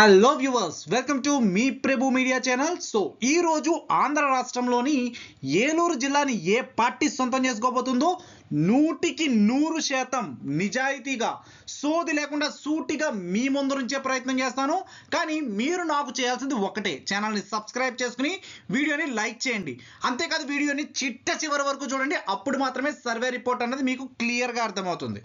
hello viewers welcome to మీ Prabhu media channel so ఈరోజు ఆంధ్ర రాష్ట్రంలోని ఏలూరు జిల్లాని ఏ పార్టీ సొంతం చేసుకోబోతుందో నూటికి నూరు శాతం నిజాయితీగా సోది లేకుండా సూటిగా మీ ముందు నుంచే ప్రయత్నం చేస్తాను కానీ మీరు నాకు చేయాల్సింది ఒకటే ఛానల్ని సబ్స్క్రైబ్ చేసుకుని వీడియోని లైక్ చేయండి అంతేకాదు వీడియోని చిట్ట చివరి వరకు చూడండి అప్పుడు మాత్రమే సర్వే రిపోర్ట్ అనేది మీకు క్లియర్గా అర్థమవుతుంది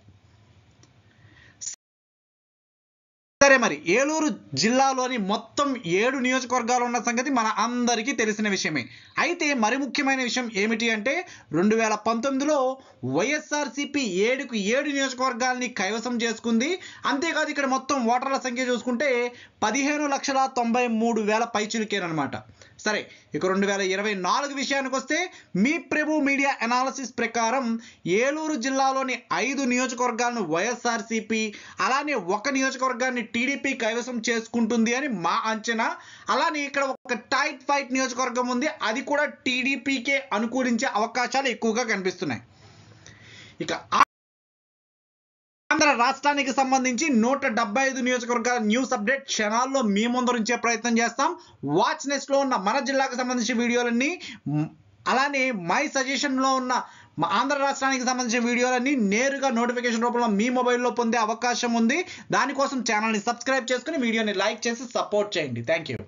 సరే మరి ఏలూరు జిల్లాలోని మొత్తం ఏడు నియోజకవర్గాలు ఉన్న సంగతి మన అందరికీ తెలిసిన విషయమే అయితే మరి ముఖ్యమైన విషయం ఏమిటి అంటే రెండు వేల పంతొమ్మిదిలో వైఎస్ఆర్సీపీ ఏడుకు ఏడు నియోజకవర్గాల్ని కైవసం చేసుకుంది అంతేకాదు ఇక్కడ మొత్తం ఓటర్ల సంఖ్య చూసుకుంటే పదిహేను లక్షల తొంభై మూడు వేల పైచులకేనమాట సరే ఇక రెండు వేల ఇరవై నాలుగు విషయానికి వస్తే మీ ప్రభు మీడియా అనాలసిస్ ప్రకారం ఏలూరు జిల్లాలోని ఐదు నియోజకవర్గాలను వైఎస్ఆర్సీపీ అలానే ఒక నియోజకవర్గాన్ని టీడీపీ కైవసం చేసుకుంటుంది అని మా అంచనా అలానే ఇక్కడ ఒక టైట్ ఫైట్ నియోజకవర్గం ఉంది అది కూడా టీడీపీకే అనుకూలించే అవకాశాలు ఎక్కువగా కనిపిస్తున్నాయి ఇక ఆంధ్ర రాష్ట్రానికి సంబంధించి నూట డెబ్బై ఐదు నియోజకవర్గాల న్యూస్ అప్డేట్ క్షణాల్లో మీ ఉంచే ప్రయత్నం చేస్తాం వాచ్ లో ఉన్న మన జిల్లాకు సంబంధించిన వీడియోలన్నీ అలానే మై సజెషన్లో ఉన్న మా ఆంధ్ర రాష్ట్రానికి సంబంధించిన వీడియోలన్నీ నేరుగా నోటిఫికేషన్ రూపంలో మీ మొబైల్లో పొందే అవకాశం ఉంది దానికోసం ఛానల్ని సబ్స్క్రైబ్ చేసుకుని వీడియోని లైక్ చేసి సపోర్ట్ చేయండి థ్యాంక్ యూ